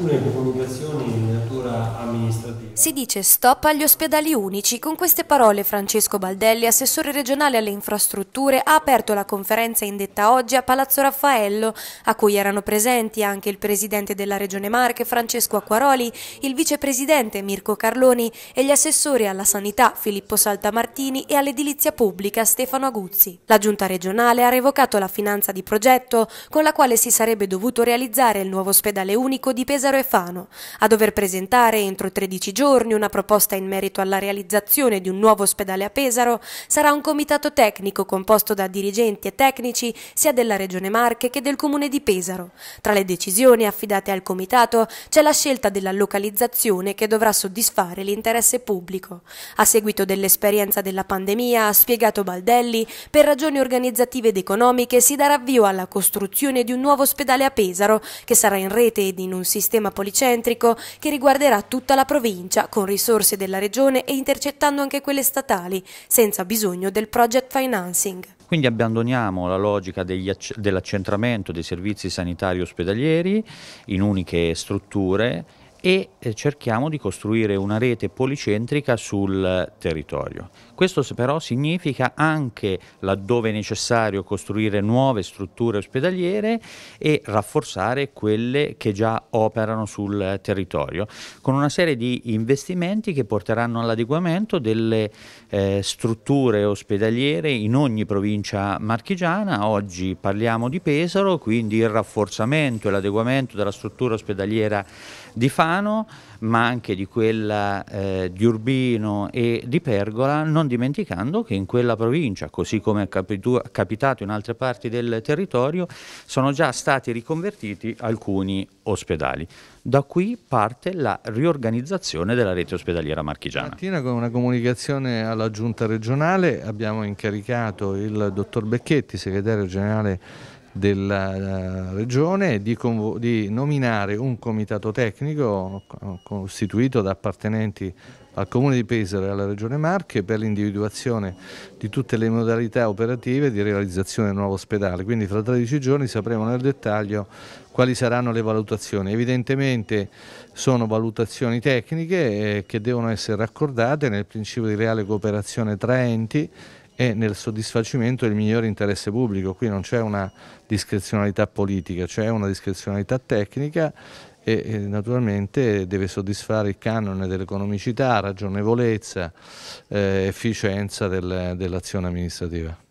alcune comunicazioni amministrativa. Si dice stop agli ospedali unici. Con queste parole Francesco Baldelli, assessore regionale alle infrastrutture, ha aperto la conferenza indetta oggi a Palazzo Raffaello, a cui erano presenti anche il presidente della Regione Marche Francesco Acquaroli, il vicepresidente Mirko Carloni e gli assessori alla sanità Filippo Saltamartini e all'edilizia pubblica Stefano Aguzzi. La giunta regionale ha revocato la finanza di progetto con la quale si sarebbe dovuto realizzare il nuovo ospedale unico di Pesaro e Fano, a dover presentare entro 13 giorni una proposta in merito alla realizzazione di un nuovo ospedale a Pesaro, sarà un comitato tecnico composto da dirigenti e tecnici sia della Regione Marche che del Comune di Pesaro. Tra le decisioni affidate al comitato c'è la scelta della localizzazione che dovrà soddisfare l'interesse pubblico. A seguito dell'esperienza della pandemia, ha spiegato Baldelli, per ragioni organizzative ed economiche si darà avvio alla costruzione di un nuovo ospedale a Pesaro che sarà in rete ed in un sistema policentrico che riguarderà tutti tutta la provincia con risorse della regione e intercettando anche quelle statali, senza bisogno del project financing. Quindi abbandoniamo la logica dell'accentramento dei servizi sanitari ospedalieri in uniche strutture e eh, cerchiamo di costruire una rete policentrica sul territorio. Questo però significa anche laddove è necessario costruire nuove strutture ospedaliere e rafforzare quelle che già operano sul territorio con una serie di investimenti che porteranno all'adeguamento delle eh, strutture ospedaliere in ogni provincia marchigiana. Oggi parliamo di Pesaro, quindi il rafforzamento e l'adeguamento della struttura ospedaliera di Fano Milano, ma anche di quella eh, di Urbino e di Pergola, non dimenticando che in quella provincia, così come è capitato in altre parti del territorio, sono già stati riconvertiti alcuni ospedali. Da qui parte la riorganizzazione della rete ospedaliera marchigiana. Mattina con una comunicazione alla giunta regionale abbiamo incaricato il dottor Becchetti, segretario generale della eh, regione di, di, nominare un comitato tecnico eh, costituito da appartenenti al Comune di Pesaro e alla Regione Marche per l'individuazione di tutte le modalità operative di realizzazione del nuovo ospedale. Quindi fra 13 giorni sapremo nel dettaglio quali saranno le valutazioni. Evidentemente sono valutazioni tecniche eh, che devono essere raccordate nel principio di reale cooperazione tra enti e nel soddisfacimento del migliore interesse pubblico. Qui non c'è una discrezionalità politica, c'è una discrezionalità tecnica e, naturalmente deve soddisfare il canone dell'economicità, ragionevolezza, eh, efficienza del, dell'azione amministrativa.